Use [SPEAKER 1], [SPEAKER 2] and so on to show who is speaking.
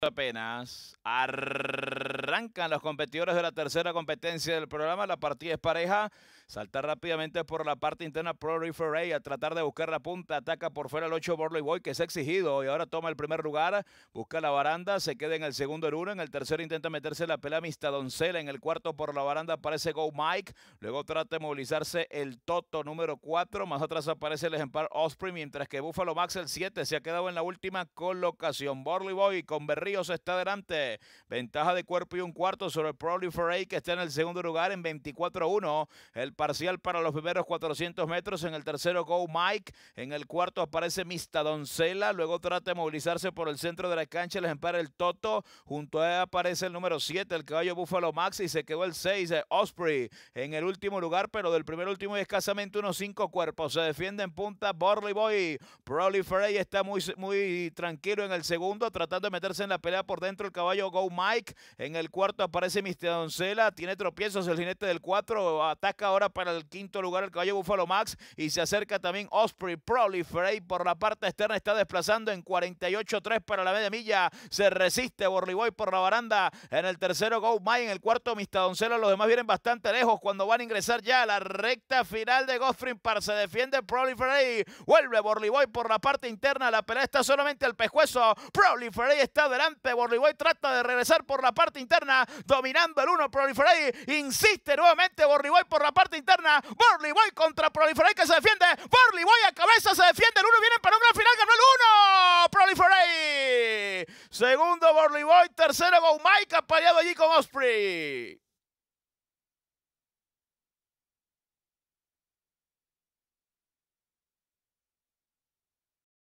[SPEAKER 1] Apenas arrancan los competidores de la tercera competencia del programa. La partida es pareja. Salta rápidamente por la parte interna Pro Referee a tratar de buscar la punta. Ataca por fuera el 8 Borley Boy, que es exigido. Y ahora toma el primer lugar. Busca la baranda. Se queda en el segundo el uno. En el tercero intenta meterse la pelea Mista Doncella. En el cuarto por la baranda aparece Go Mike. Luego trata de movilizarse el Toto número 4. Más atrás aparece el ejemplar Osprey. Mientras que Buffalo Max el 7 se ha quedado en la última colocación. Borley Boy con está adelante. Ventaja de cuerpo y un cuarto sobre el Proliferate que está en el segundo lugar en 24-1. El parcial para los primeros 400 metros. En el tercero Go Mike. En el cuarto aparece Mista Doncella, Luego trata de movilizarse por el centro de la cancha. Les empara el Toto. Junto a él aparece el número 7, el caballo Buffalo Max. Y se quedó el 6, eh, Osprey. En el último lugar, pero del primer último y escasamente unos 5 cuerpos. Se defiende en punta Borley Boy. Proliferate está muy, muy tranquilo en el segundo, tratando de meterse en la pelea por dentro el caballo Go Mike. En el cuarto aparece Mister Doncela. Tiene tropiezos el jinete del cuatro Ataca ahora para el quinto lugar el caballo Buffalo Max. Y se acerca también Osprey Proliferate por la parte externa. Está desplazando en 48-3 para la media milla. Se resiste Borliboy por la baranda. En el tercero Go Mike. En el cuarto Mister Doncela. Los demás vienen bastante lejos cuando van a ingresar ya a la recta final de Goffrin Par. Se defiende Proliferate. Vuelve Borliboy por la parte interna. La pelea está solamente al pescuezo. Proliferate está delante adelante. Boy trata de regresar por la parte interna, dominando el uno. Proliferay. Insiste nuevamente Boy por la parte interna. Boy contra Proliferay que se defiende. Boy a cabeza se defiende. El 1 viene para un gran final. Ganó el 1 Proliferay. Segundo Boy, tercero Goumaica, pareado allí con Osprey.